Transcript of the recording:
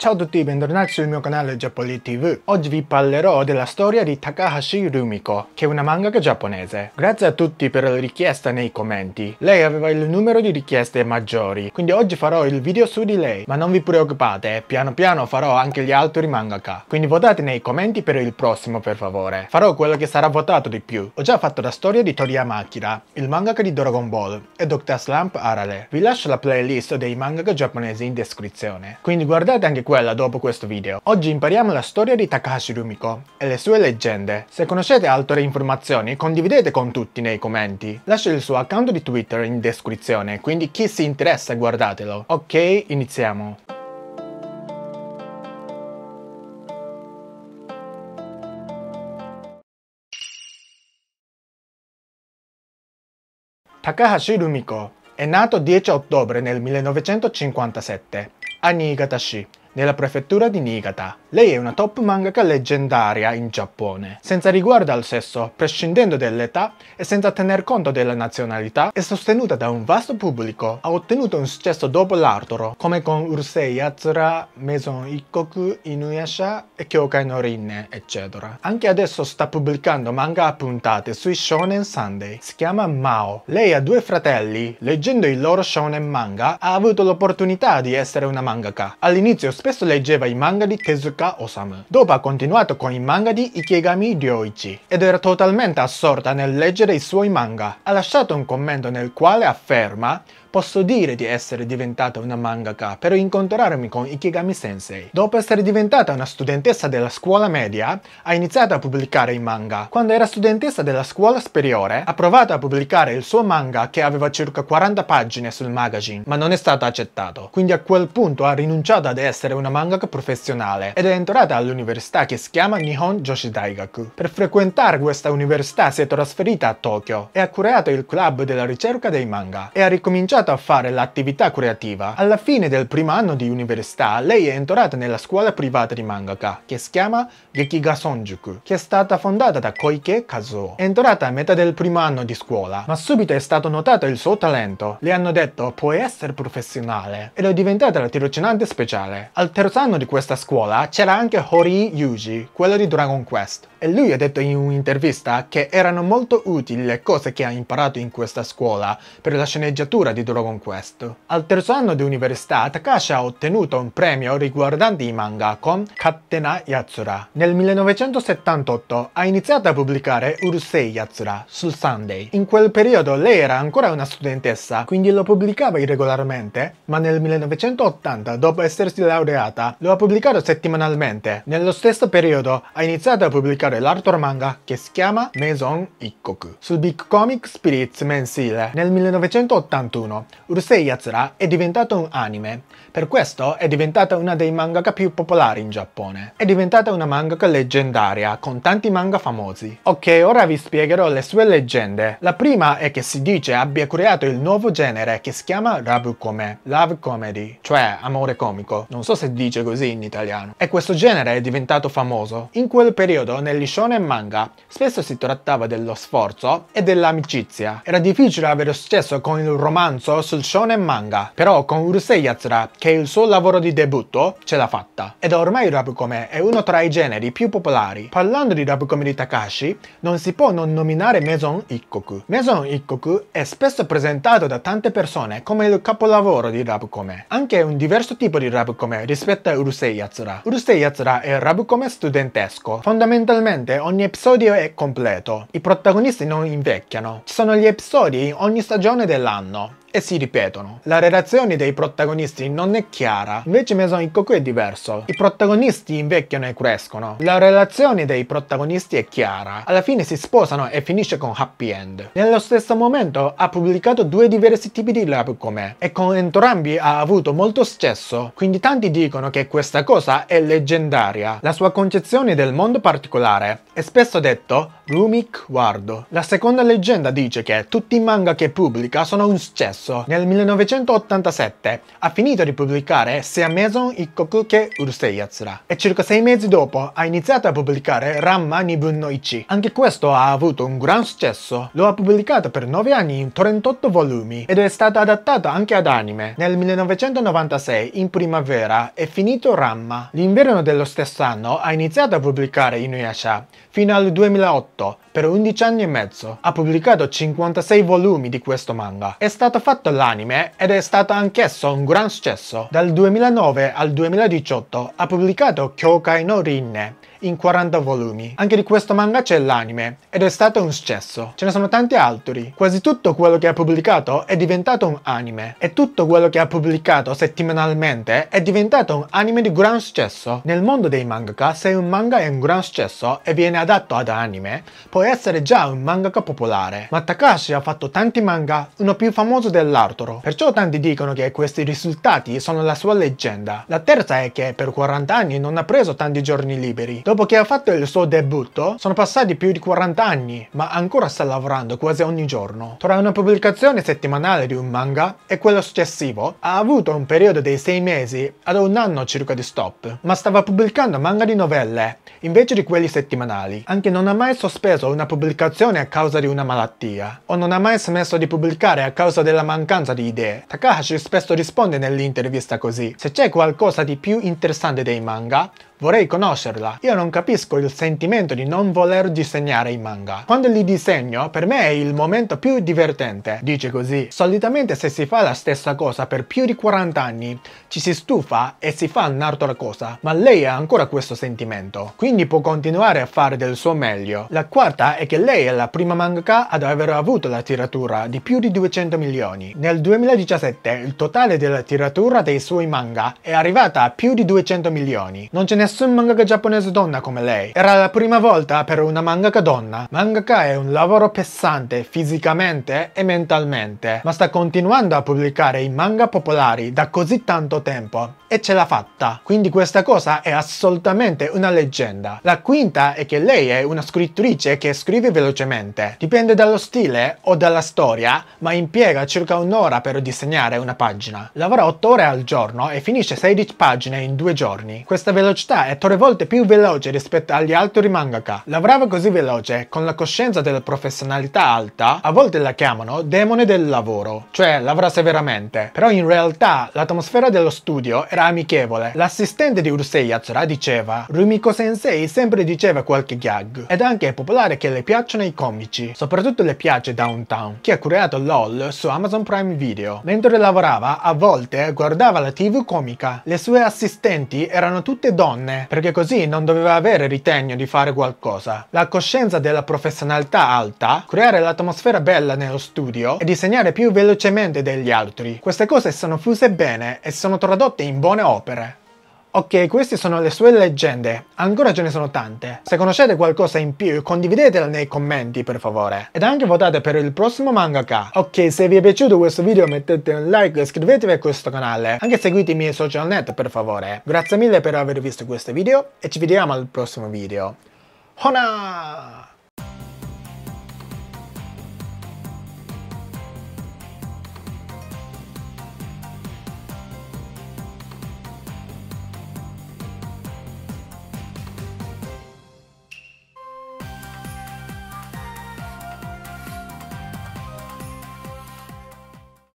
Ciao a tutti, bentornati sul mio canale Giappone TV. Oggi vi parlerò della storia di Takahashi Rumiko, che è una mangaka giapponese. Grazie a tutti per la richiesta nei commenti. Lei aveva il numero di richieste maggiori, quindi oggi farò il video su di lei. Ma non vi preoccupate, piano piano farò anche gli altri mangaka. Quindi votate nei commenti per il prossimo, per favore. Farò quello che sarà votato di più. Ho già fatto la storia di Toriyama Akira, il mangaka di Dragon Ball, e Dr. Slump Arale. Vi lascio la playlist dei mangaka giapponesi in descrizione. Quindi guardate anche quella dopo questo video. Oggi impariamo la storia di Takahashi Rumiko e le sue leggende. Se conoscete altre informazioni condividete con tutti nei commenti. Lascio il suo account di Twitter in descrizione, quindi chi si interessa guardatelo. Ok, iniziamo. Takahashi Rumiko è nato 10 ottobre nel 1957 a Niigata-shi, nella prefettura di Niigata. Lei è una top mangaka leggendaria in Giappone, senza riguardo al sesso, prescindendo dall'età e senza tener conto della nazionalità, è sostenuta da un vasto pubblico, ha ottenuto un successo dopo l'altro, come con Ursei Yatsura, Maison Ikkoku, Inuyasha e Kyokai no Rinne, eccetera. Anche adesso sta pubblicando manga a puntate sui Shonen Sunday. Si chiama Mao. Lei ha due fratelli, leggendo il loro shonen manga, ha avuto l'opportunità di essere una mangaka. All'inizio spesso leggeva i manga di Tezuka Osamu. Dopo ha continuato con i manga di Ikegami Ryoichi ed era totalmente assorta nel leggere i suoi manga. Ha lasciato un commento nel quale afferma posso dire di essere diventata una mangaka per incontrarmi con Ikigami Sensei. Dopo essere diventata una studentessa della scuola media, ha iniziato a pubblicare i manga. Quando era studentessa della scuola superiore, ha provato a pubblicare il suo manga che aveva circa 40 pagine sul magazine, ma non è stato accettato. Quindi a quel punto ha rinunciato ad essere una mangaka professionale ed è entrata all'università che si chiama Nihon Joshi Daigaku. Per frequentare questa università si è trasferita a Tokyo e ha creato il club della ricerca dei manga e ha ricominciato cominciato a fare l'attività creativa, alla fine del primo anno di università lei è entrata nella scuola privata di mangaka, che si chiama Gekiga Sonjuku, che è stata fondata da Koike Kazuo. È entrata a metà del primo anno di scuola, ma subito è stato notato il suo talento. Le hanno detto puoi essere professionale, ed è diventata la tirocinante speciale. Al terzo anno di questa scuola c'era anche Hori Yuji, quello di Dragon Quest, e lui ha detto in un'intervista che erano molto utili le cose che ha imparato in questa scuola per la sceneggiatura di titolo con questo. Al terzo anno di università, Takashi ha ottenuto un premio riguardante i manga con Kattena Yatsura. Nel 1978 ha iniziato a pubblicare Urusei Yatsura sul Sunday. In quel periodo lei era ancora una studentessa, quindi lo pubblicava irregolarmente, ma nel 1980, dopo essersi laureata, lo ha pubblicato settimanalmente. Nello stesso periodo ha iniziato a pubblicare l'altro manga che si chiama Maison Ikkoku sul Big Comic Spirits mensile. Nel 1981 è diventato un anime per questo è diventata una dei mangaka più popolari in Giappone. È diventata una mangaka leggendaria, con tanti manga famosi. Ok, ora vi spiegherò le sue leggende. La prima è che si dice abbia creato il nuovo genere che si chiama Rabukome, Love Comedy, cioè amore comico. Non so se dice così in italiano. E questo genere è diventato famoso. In quel periodo, negli shonen manga, spesso si trattava dello sforzo e dell'amicizia. Era difficile avere successo con il romanzo sul shonen manga, però con Urusei Yatsura, che che il suo lavoro di debutto ce l'ha fatta. Ed ormai il Rabugome è uno tra i generi più popolari. Parlando di Rabugome di Takashi, non si può non nominare Maison Ikkoku. Maison Ikkoku è spesso presentato da tante persone come il capolavoro di Rabugome. Anche un diverso tipo di Rabugome rispetto a Urusei Yatsura. Urusei Yatsura è Rabugome studentesco. Fondamentalmente ogni episodio è completo. I protagonisti non invecchiano. Ci sono gli episodi ogni stagione dell'anno e si ripetono. La relazione dei protagonisti non è chiara, invece Maison Ikkoku è diverso. I protagonisti invecchiano e crescono. La relazione dei protagonisti è chiara, alla fine si sposano e finisce con happy end. Nello stesso momento ha pubblicato due diversi tipi di love come e con entrambi ha avuto molto successo, quindi tanti dicono che questa cosa è leggendaria. La sua concezione del mondo particolare è spesso detto Rumik Wardo. La seconda leggenda dice che tutti i manga che pubblica sono un successo marzo, nel 1987, ha finito di pubblicare Se Amazon Ikkoku Ke Urusei Yatsura e circa sei mesi dopo ha iniziato a pubblicare Ramma Nibun no Ichi. Anche questo ha avuto un gran successo, lo ha pubblicato per 9 anni in 38 volumi ed è stato adattato anche ad anime. Nel 1996, in primavera, è finito Ramma. L'inverno dello stesso anno ha iniziato a pubblicare Inuyasha, fino al 2008, per 11 anni e mezzo. Ha pubblicato 56 volumi di questo manga. È stato fatto l'anime ed è stato anch'esso un gran successo. Dal 2009 al 2018 ha pubblicato Kyokai no Rinne, in 40 volumi. Anche di questo manga c'è l'anime ed è stato un successo. Ce ne sono tanti altri. Quasi tutto quello che ha pubblicato è diventato un anime e tutto quello che ha pubblicato settimanalmente è diventato un anime di gran successo. Nel mondo dei mangaka se un manga è un gran successo e viene adatto ad anime può essere già un mangaka popolare. Ma Takashi ha fatto tanti manga, uno più famoso dell'altro. Perciò tanti dicono che questi risultati sono la sua leggenda. La terza è che per 40 anni non ha preso tanti giorni liberi. Dopo che ha fatto il suo debutto, sono passati più di 40 anni, ma ancora sta lavorando quasi ogni giorno. Tra una pubblicazione settimanale di un manga e quello successivo, ha avuto un periodo dei 6 mesi ad un anno circa di stop, ma stava pubblicando manga di novelle, invece di quelli settimanali. Anche non ha mai sospeso una pubblicazione a causa di una malattia, o non ha mai smesso di pubblicare a causa della mancanza di idee. Takahashi spesso risponde nell'intervista così, se c'è qualcosa di più interessante dei manga, Vorrei conoscerla. Io non capisco il sentimento di non voler disegnare i manga. Quando li disegno, per me è il momento più divertente. Dice così. Solitamente se si fa la stessa cosa per più di 40 anni, ci si stufa e si fa un'altra cosa. Ma lei ha ancora questo sentimento. Quindi può continuare a fare del suo meglio. La quarta è che lei è la prima mangaka ad aver avuto la tiratura di più di 200 milioni. Nel 2017 il totale della tiratura dei suoi manga è arrivata a più di 200 milioni. Non ce ne nessun mangaka giapponese donna come lei. Era la prima volta per una mangaka donna. Mangaka è un lavoro pesante fisicamente e mentalmente, ma sta continuando a pubblicare i manga popolari da così tanto tempo e ce l'ha fatta. Quindi questa cosa è assolutamente una leggenda. La quinta è che lei è una scrittrice che scrive velocemente. Dipende dallo stile o dalla storia, ma impiega circa un'ora per disegnare una pagina. Lavora 8 ore al giorno e finisce 16 pagine in due giorni. Questa velocità velocità è tre volte più veloce rispetto agli altri mangaka. Lavorava così veloce, con la coscienza della professionalità alta, a volte la chiamano demone del lavoro, cioè lavora severamente. Però in realtà l'atmosfera dello studio era amichevole. L'assistente di Urusei Yatsura diceva, Rumiko Sensei sempre diceva qualche gag, ed anche è popolare che le piacciono i comici, soprattutto le piace Downtown, che ha creato LOL su Amazon Prime Video. Mentre lavorava, a volte guardava la tv comica. Le sue assistenti erano tutte donne interne, perché così non doveva avere ritegno di fare qualcosa. La coscienza della professionalità alta, creare l'atmosfera bella nello studio e disegnare più velocemente degli altri. Queste cose sono fuse bene e sono tradotte in buone opere. Ok, queste sono le sue leggende, ancora ce ne sono tante. Se conoscete qualcosa in più, condividetela nei commenti per favore. Ed anche votate per il prossimo mangaka. Ok, se vi è piaciuto questo video mettete un like, e iscrivetevi a questo canale, anche seguite i miei social net per favore. Grazie mille per aver visto questo video e ci vediamo al prossimo video. Hona!